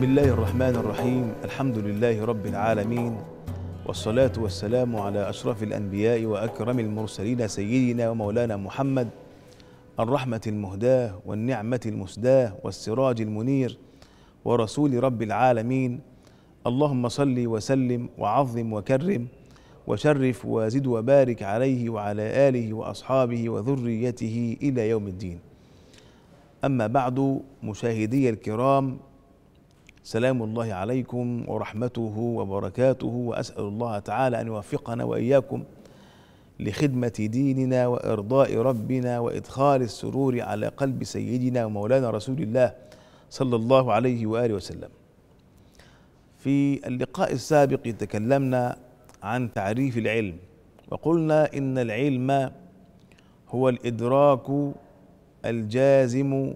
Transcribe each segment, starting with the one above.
بسم الله الرحمن الرحيم الحمد لله رب العالمين والصلاة والسلام على أشرف الأنبياء وأكرم المرسلين سيدنا ومولانا محمد الرحمة المهداة والنعمة المسداة والسراج المنير ورسول رب العالمين اللهم صل وسلم وعظم وكرم وشرف وزد وبارك عليه وعلى آله وأصحابه وذريته إلى يوم الدين أما بعد مشاهدي الكرام سلام الله عليكم ورحمته وبركاته واسال الله تعالى ان يوفقنا واياكم لخدمه ديننا وارضاء ربنا وادخال السرور على قلب سيدنا ومولانا رسول الله صلى الله عليه واله وسلم. في اللقاء السابق تكلمنا عن تعريف العلم وقلنا ان العلم هو الادراك الجازم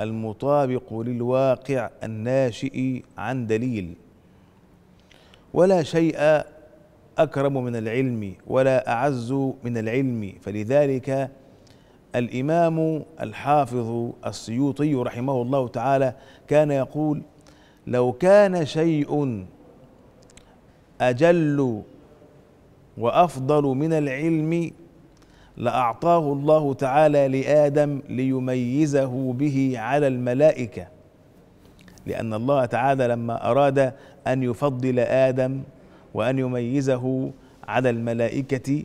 المطابق للواقع الناشئ عن دليل ولا شيء اكرم من العلم ولا اعز من العلم فلذلك الامام الحافظ السيوطي رحمه الله تعالى كان يقول لو كان شيء اجل وافضل من العلم لاعطاه الله تعالى لادم ليميزه به على الملائكه لان الله تعالى لما اراد ان يفضل ادم وان يميزه على الملائكه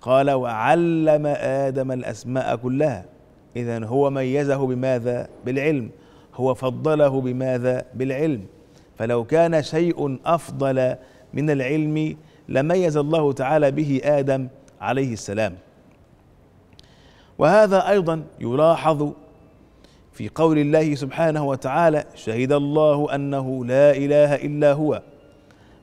قال وعلم ادم الاسماء كلها اذا هو ميزه بماذا بالعلم هو فضله بماذا بالعلم فلو كان شيء افضل من العلم لميز الله تعالى به ادم عليه السلام وهذا ايضا يلاحظ في قول الله سبحانه وتعالى شهد الله انه لا اله الا هو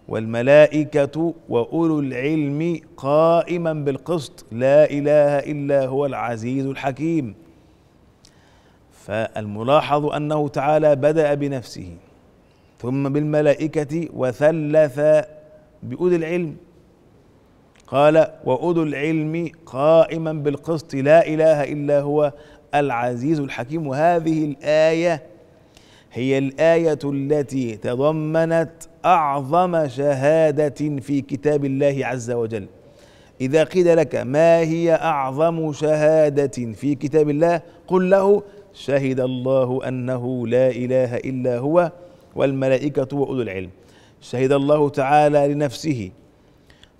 والملائكه واولو العلم قائما بالقسط لا اله الا هو العزيز الحكيم فالملاحظ انه تعالى بدا بنفسه ثم بالملائكه وثلث باولي العلم قال واولو العلم قائما بالقسط لا اله الا هو العزيز الحكيم وهذه الايه هي الايه التي تضمنت اعظم شهاده في كتاب الله عز وجل اذا قيل لك ما هي اعظم شهاده في كتاب الله قل له شهد الله انه لا اله الا هو والملائكه واولو العلم شهد الله تعالى لنفسه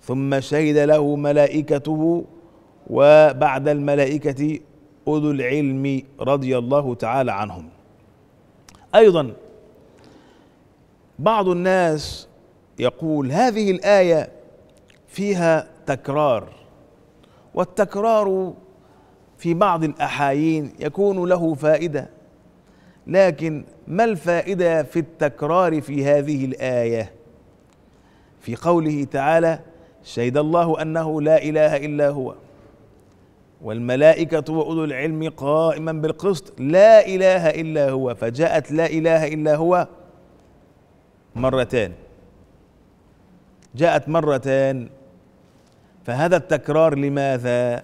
ثم شهد له ملائكته وبعد الملائكة أولو العلم رضي الله تعالى عنهم أيضا بعض الناس يقول هذه الآية فيها تكرار والتكرار في بعض الأحايين يكون له فائدة لكن ما الفائدة في التكرار في هذه الآية في قوله تعالى شهد الله انه لا اله الا هو والملائكة وأولو العلم قائما بالقسط لا إله إلا هو فجاءت لا إله إلا هو مرتان جاءت مرتان فهذا التكرار لماذا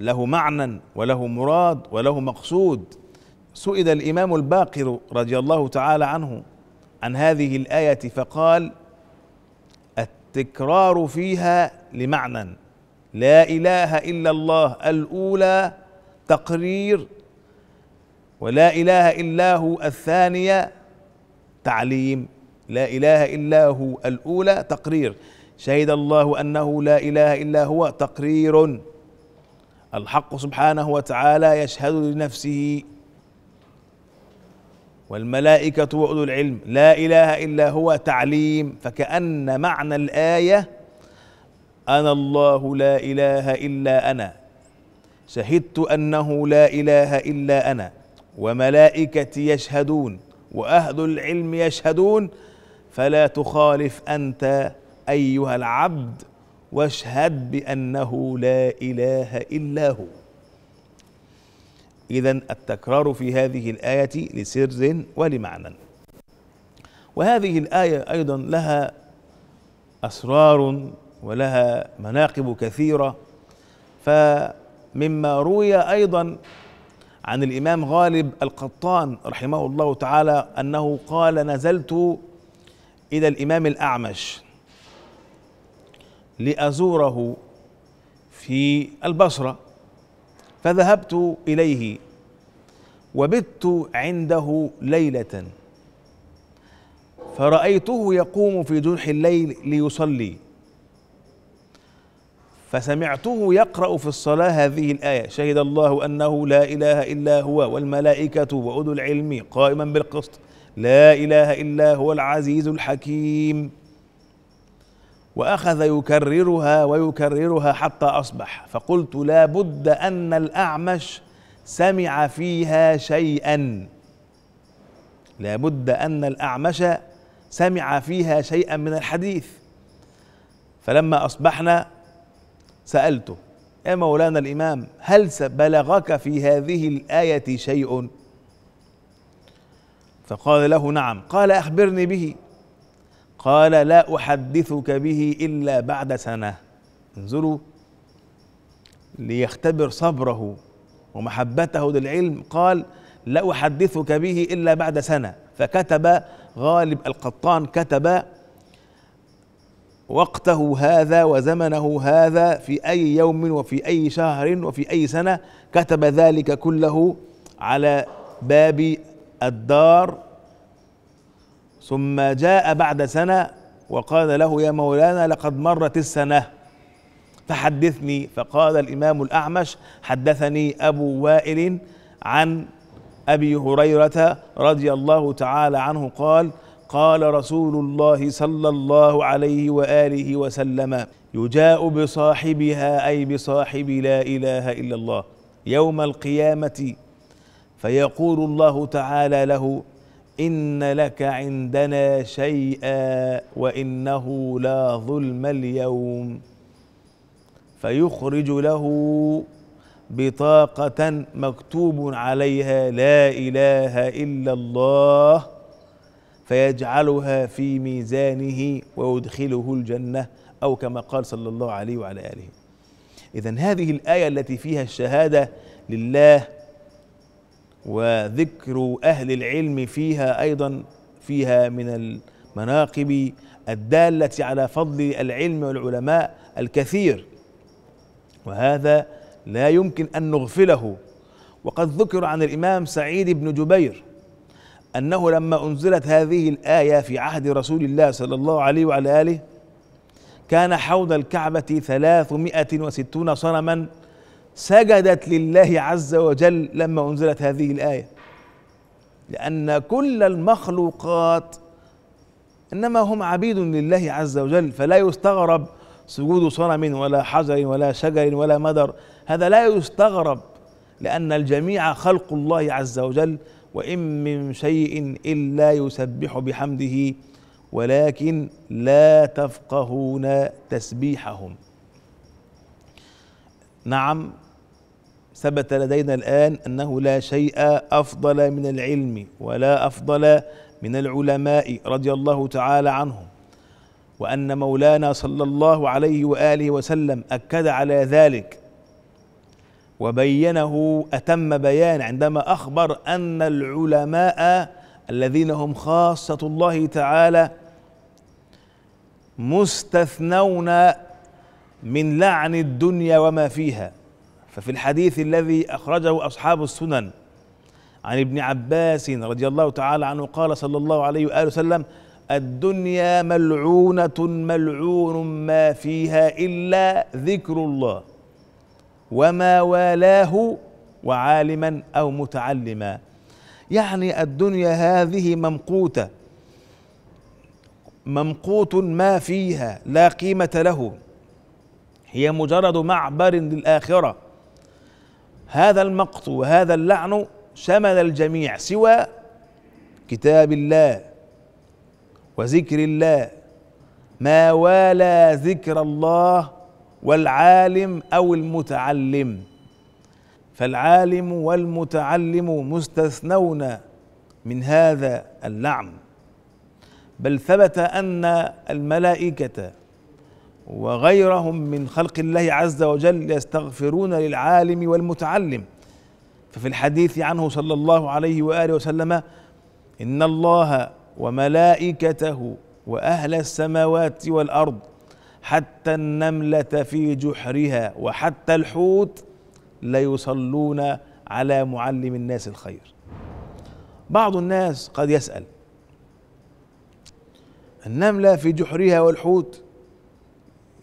له معنى وله مراد وله مقصود سئل الإمام الباقر رضي الله تعالى عنه عن هذه الآية فقال الاستكرار فيها لمعنى لا اله الا الله الاولى تقرير ولا اله الا هو الثانيه تعليم لا اله الا هو الاولى تقرير شهد الله انه لا اله الا هو تقرير الحق سبحانه وتعالى يشهد لنفسه والملائكة وأولو العلم لا إله إلا هو تعليم فكأن معنى الآية أنا الله لا إله إلا أنا شهدت أنه لا إله إلا أنا وملائكتي يشهدون وأهل العلم يشهدون فلا تخالف أنت أيها العبد واشهد بأنه لا إله إلا هو إذا التكرار في هذه الآية لسر ولمعنى وهذه الآية أيضا لها أسرار ولها مناقب كثيرة فمما روي أيضا عن الإمام غالب القطان رحمه الله تعالى أنه قال نزلت إلى الإمام الأعمش لأزوره في البصرة فذهبت اليه وبت عنده ليله فرايته يقوم في جنح الليل ليصلي فسمعته يقرا في الصلاه هذه الايه شهد الله انه لا اله الا هو والملائكه واولو العلم قائما بالقسط لا اله الا هو العزيز الحكيم واخذ يكررها ويكررها حتى اصبح فقلت لا بد ان الاعمش سمع فيها شيئا لا بد ان الاعمش سمع فيها شيئا من الحديث فلما اصبحنا سالته يا مولانا الامام هل بلغك في هذه الايه شيء فقال له نعم قال اخبرني به قال لا احدثك به الا بعد سنه انظروا ليختبر صبره ومحبته للعلم قال لا احدثك به الا بعد سنه فكتب غالب القطان كتب وقته هذا وزمنه هذا في اي يوم وفي اي شهر وفي اي سنه كتب ذلك كله على باب الدار ثم جاء بعد سنة وقال له يا مولانا لقد مرت السنة فحدثني فقال الإمام الأعمش حدثني أبو وائل عن أبي هريرة رضي الله تعالى عنه قال قال رسول الله صلى الله عليه وآله وسلم يجاء بصاحبها أي بصاحب لا إله إلا الله يوم القيامة فيقول الله تعالى له إن لك عندنا شيئا وإنه لا ظلم اليوم فيخرج له بطاقة مكتوب عليها لا إله إلا الله فيجعلها في ميزانه ويدخله الجنة أو كما قال صلى الله عليه وعلى آله إذا هذه الآية التي فيها الشهادة لله وذكر أهل العلم فيها أيضا فيها من المناقب الدالة على فضل العلم والعلماء الكثير وهذا لا يمكن أن نغفله وقد ذكر عن الإمام سعيد بن جبير أنه لما أنزلت هذه الآية في عهد رسول الله صلى الله عليه وعلى آله كان حول الكعبة ثلاثمائة وستون صنما سجدت لله عز وجل لما انزلت هذه الايه لان كل المخلوقات انما هم عبيد لله عز وجل فلا يستغرب سجود صنم ولا حجر ولا شجر ولا مدر هذا لا يستغرب لان الجميع خلق الله عز وجل وان من شيء الا يسبح بحمده ولكن لا تفقهون تسبيحهم نعم ثبت لدينا الآن أنه لا شيء أفضل من العلم ولا أفضل من العلماء رضي الله تعالى عنهم وأن مولانا صلى الله عليه وآله وسلم أكد على ذلك وبينه أتم بيان عندما أخبر أن العلماء الذين هم خاصة الله تعالى مستثنون من لعن الدنيا وما فيها ففي الحديث الذي أخرجه أصحاب السنن عن ابن عباس رضي الله تعالى عنه قال صلى الله عليه وآله وسلم الدنيا ملعونة ملعون ما فيها إلا ذكر الله وما والاه وعالما أو متعلما يعني الدنيا هذه ممقوتة ممقوت ما فيها لا قيمة له هي مجرد معبر للآخرة هذا المقت وهذا اللعن شمل الجميع سوى كتاب الله وذكر الله ما والى ذكر الله والعالم او المتعلم فالعالم والمتعلم مستثنون من هذا اللعن بل ثبت ان الملائكه وغيرهم من خلق الله عز وجل يستغفرون للعالم والمتعلم ففي الحديث عنه صلى الله عليه واله وسلم ان الله وملائكته واهل السماوات والارض حتى النمله في جحرها وحتى الحوت ليصلون على معلم الناس الخير بعض الناس قد يسال النمله في جحرها والحوت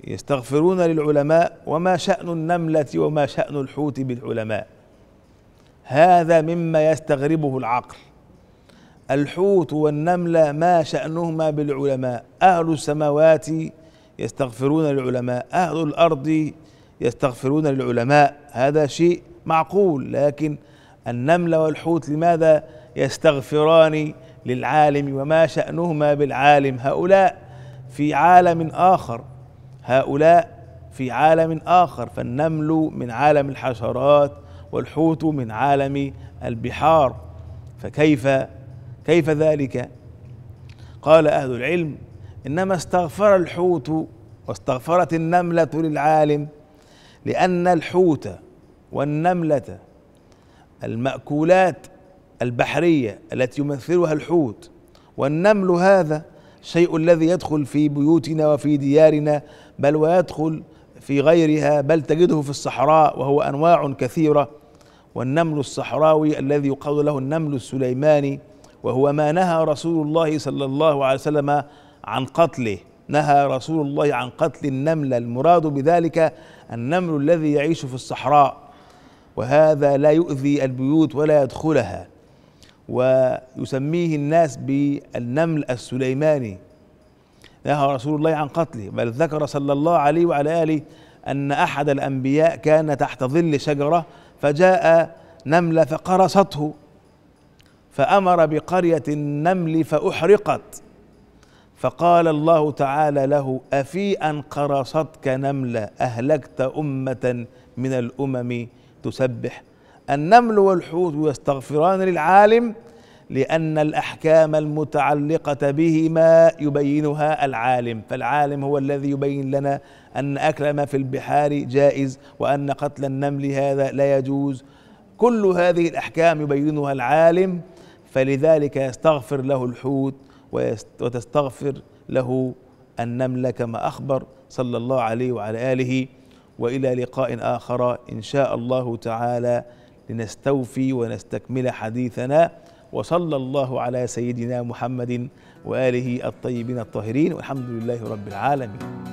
يستغفرون للعلماء وما شأن النملة وما شأن الحوت بالعلماء هذا مما يستغربه العقل الحوت والنملة ما شأنهما بالعلماء أهل السماوات يستغفرون للعلماء أهل الأرض يستغفرون للعلماء هذا شيء معقول لكن النملة والحوت لماذا يستغفران للعالم وما شأنهما بالعالم هؤلاء في عالم آخر هؤلاء في عالم آخر فالنمل من عالم الحشرات والحوت من عالم البحار فكيف كيف ذلك قال أهل العلم إنما استغفر الحوت واستغفرت النملة للعالم لأن الحوت والنملة المأكولات البحرية التي يمثلها الحوت والنمل هذا الشيء الذي يدخل في بيوتنا وفي ديارنا بل ويدخل في غيرها بل تجده في الصحراء وهو انواع كثيره والنمل الصحراوي الذي يقال له النمل السليماني وهو ما نهى رسول الله صلى الله عليه وسلم عن قتله نهى رسول الله عن قتل النمل المراد بذلك النمل الذي يعيش في الصحراء وهذا لا يؤذي البيوت ولا يدخلها ويسميه الناس بالنمل السليماني نهى رسول الله عن قتله بل ذكر صلى الله عليه وعلى آله أن أحد الأنبياء كان تحت ظل شجرة فجاء نملة فقرصته فأمر بقرية النمل فأحرقت فقال الله تعالى له أفي أن قرصتك نملة أهلكت أمة من الأمم تسبح النمل والحوت يستغفران للعالم لأن الأحكام المتعلقة بهما يبينها العالم فالعالم هو الذي يبين لنا أن أكل ما في البحار جائز وأن قتل النمل هذا لا يجوز كل هذه الأحكام يبينها العالم فلذلك يستغفر له الحوت وتستغفر له النملة كما أخبر صلى الله عليه وعلى آله وإلى لقاء آخر إن شاء الله تعالى لنستوفي ونستكمل حديثنا وصلى الله على سيدنا محمد واله الطيبين الطاهرين والحمد لله رب العالمين